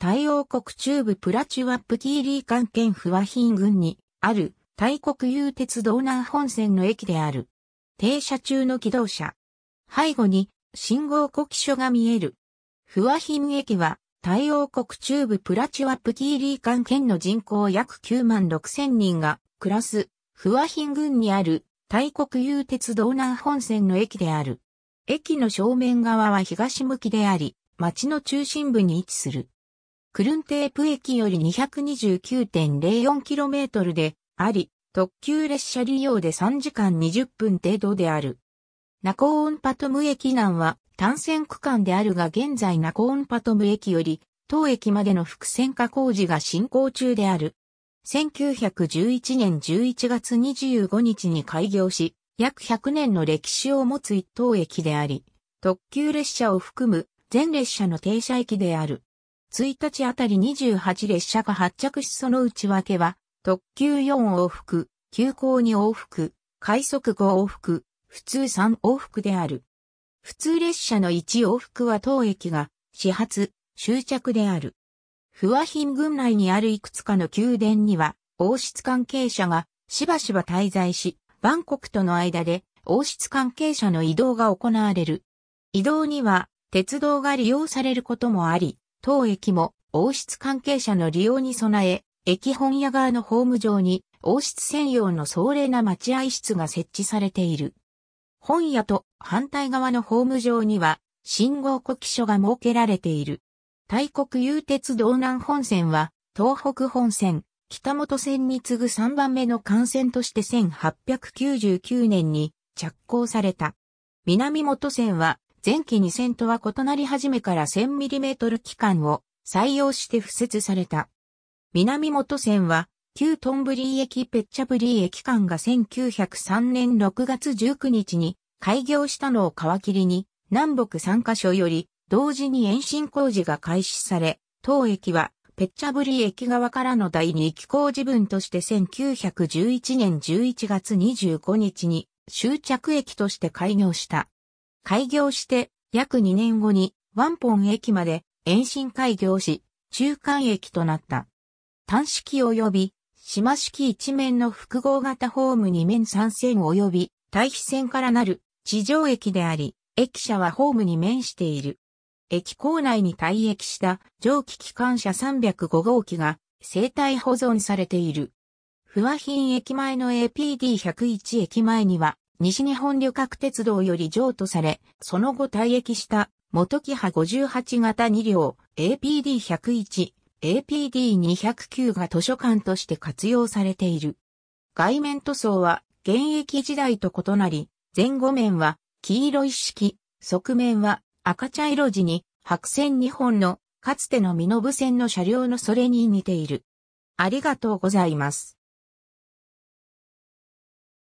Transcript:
大王国中部プラチュワップキーリー関係フワヒンにある大国有鉄道南本線の駅である。停車中の機動車。背後に信号呼気所が見える。フワヒン駅は大王国中部プラチュワップキーリー関係の人口約9万6千人が暮らすフワヒンにある大国有鉄道南本線の駅である。駅の正面側は東向きであり、町の中心部に位置する。クルンテープ駅より 229.04km であり、特急列車利用で3時間20分程度である。ナコーンパトム駅南は単線区間であるが現在ナコーンパトム駅より当駅までの複線化工事が進行中である。1911年11月25日に開業し、約100年の歴史を持つ一等駅であり、特急列車を含む全列車の停車駅である。1日あたり28列車が発着しその内訳は、特急4往復、急行2往復、快速5往復、普通3往復である。普通列車の1往復は当駅が始発、終着である。不和品群内にあるいくつかの宮殿には、王室関係者がしばしば滞在し、バンコクとの間で王室関係者の移動が行われる。移動には鉄道が利用されることもあり、当駅も王室関係者の利用に備え、駅本屋側のホーム上に王室専用の壮麗な待合室が設置されている。本屋と反対側のホーム上には信号呼気所が設けられている。大国有鉄道南本線は東北本線、北本線に次ぐ3番目の幹線として1899年に着工された。南本線は前期2 0とは異なり始めから 1000mm 機関を採用して付設された。南本線は、旧トンブリー駅ペッチャブリー駅間が1903年6月19日に開業したのを皮切りに、南北3カ所より同時に延伸工事が開始され、当駅はペッチャブリー駅側からの第2期工事分として1911年11月25日に終着駅として開業した。開業して約2年後にワンポン駅まで延伸開業し、中間駅となった。単式及び、島式一面の複合型ホーム2面3線及び、対比線からなる地上駅であり、駅舎はホームに面している。駅構内に退役した蒸気機関車305号機が生体保存されている。不和品駅前の APD101 駅前には西日本旅客鉄道より譲渡され、その後退役した、元木派58型2両、APD101、APD209 が図書館として活用されている。外面塗装は、現役時代と異なり、前後面は、黄色一式、側面は、赤茶色地に、白線2本の、かつての身延線の車両のそれに似ている。ありがとうございます。